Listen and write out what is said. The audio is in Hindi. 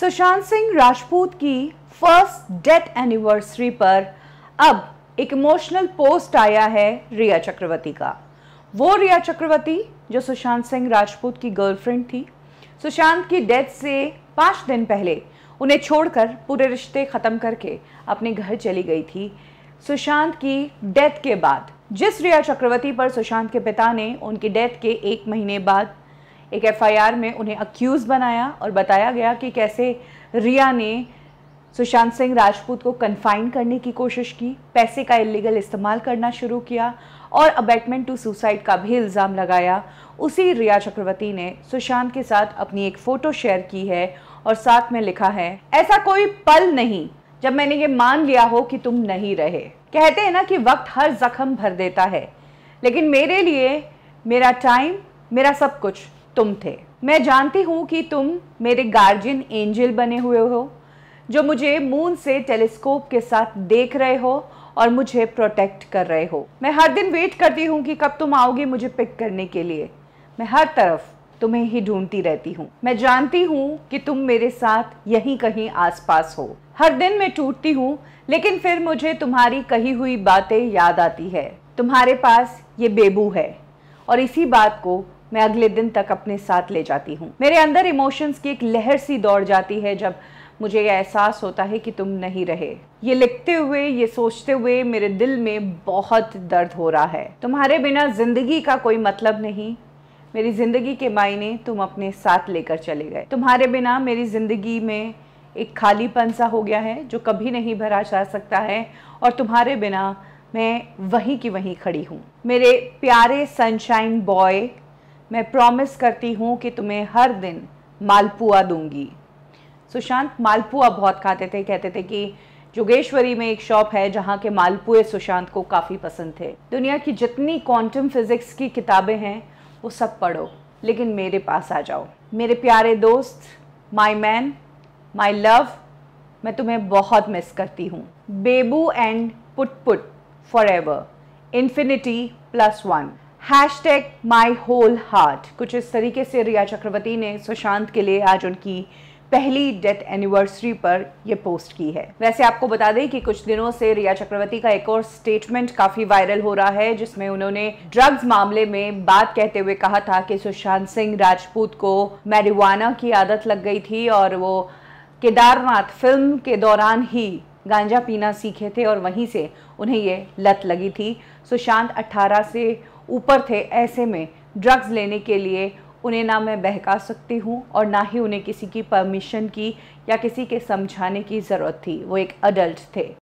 सुशांत सिंह राजपूत की फर्स्ट डेथ एनिवर्सरी पर अब एक इमोशनल पोस्ट आया है रिया चक्रवर्ती का वो रिया चक्रवर्ती जो सुशांत सिंह राजपूत की गर्लफ्रेंड थी सुशांत की डेथ से पाँच दिन पहले उन्हें छोड़कर पूरे रिश्ते ख़त्म करके अपने घर चली गई थी सुशांत की डेथ के बाद जिस रिया चक्रवर्ती पर सुशांत के पिता ने उनकी डेथ के एक महीने बाद एक एफआईआर में उन्हें अक्यूज़ बनाया और बताया गया कि कैसे रिया ने सुशांत सिंह राजपूत को कन्फाइन करने की कोशिश की पैसे का इलीगल इस्तेमाल करना शुरू किया और अबैटमेंट टू सुसाइड का भी इल्ज़ाम लगाया उसी रिया चक्रवर्ती ने सुशांत के साथ अपनी एक फ़ोटो शेयर की है और साथ में लिखा है ऐसा कोई पल नहीं जब मैंने ये मान लिया हो कि तुम नहीं रहे कहते हैं ना कि वक्त हर जख्म भर देता है लेकिन मेरे लिए मेरा टाइम मेरा सब कुछ तुम थे मैं जानती हूँ कि तुम मेरे गार्जियन एंजल बने हुए हो जो मुझे मून से टेलीस्कोप के साथ देख रहे हो और मुझे प्रोटेक्ट कर रहे हो मैं हर दिन वेट करती हूँ कि कब तुम आओगे मुझे पिक करने के लिए मैं हर तरफ तुम्हें ही ढूंढती रहती हूँ मैं जानती हूँ कि तुम मेरे साथ यहीं कहीं आसपास हो हर दिन मैं टूटती हूँ लेकिन फिर मुझे तुम्हारी कही हुई बातें याद आती है तुम्हारे पास ये बेबू है और इसी बात को मैं अगले दिन तक अपने साथ ले जाती हूँ मेरे अंदर इमोशंस की एक लहर सी दौड़ जाती है जब मुझे यह एहसास होता है कि तुम नहीं रहे ये लिखते हुए ये सोचते हुए मेरे दिल में बहुत दर्द हो रहा है तुम्हारे बिना ज़िंदगी का कोई मतलब नहीं मेरी ज़िंदगी के मायने तुम अपने साथ लेकर चले गए तुम्हारे बिना मेरी ज़िंदगी में एक खालीपन सा हो गया है जो कभी नहीं भरा जा सकता है और तुम्हारे बिना मैं वहीं की वहीं खड़ी हूँ मेरे प्यारे सनशाइन बॉय मैं प्रॉमिस करती हूँ कि तुम्हें हर दिन मालपुआ दूंगी सुशांत मालपुआ बहुत खाते थे कहते थे कि जोगेश्वरी में एक शॉप है जहाँ के मालपुए सुशांत को काफ़ी पसंद थे दुनिया की जितनी क्वांटम फिज़िक्स की किताबें हैं वो सब पढ़ो लेकिन मेरे पास आ जाओ मेरे प्यारे दोस्त माई मैन माई लव मैं तुम्हें बहुत मिस करती हूँ बेबू and put put forever infinity plus one hashtag my whole heart कुछ इस तरीके से रिया चक्रवर्ती ने सुशांत के लिए आज उनकी पहली डेथ एनिवर्सरी पर यह पोस्ट की है वैसे आपको बता दें कि कुछ दिनों से रिया चक्रवर्ती का एक और स्टेटमेंट काफी वायरल हो रहा है जिसमें उन्होंने ड्रग्स मामले में बात कहते हुए कहा था कि सुशांत सिंह राजपूत को मैरिवाना की आदत लग गई थी और वो केदारनाथ फिल्म के दौरान ही गांजा पीना सीखे थे और वहीं से उन्हें ये लत लगी थी सुशांत 18 से ऊपर थे ऐसे में ड्रग्स लेने के लिए उन्हें ना मैं बहका सकती हूँ और ना ही उन्हें किसी की परमिशन की या किसी के समझाने की ज़रूरत थी वो एक अडल्ट थे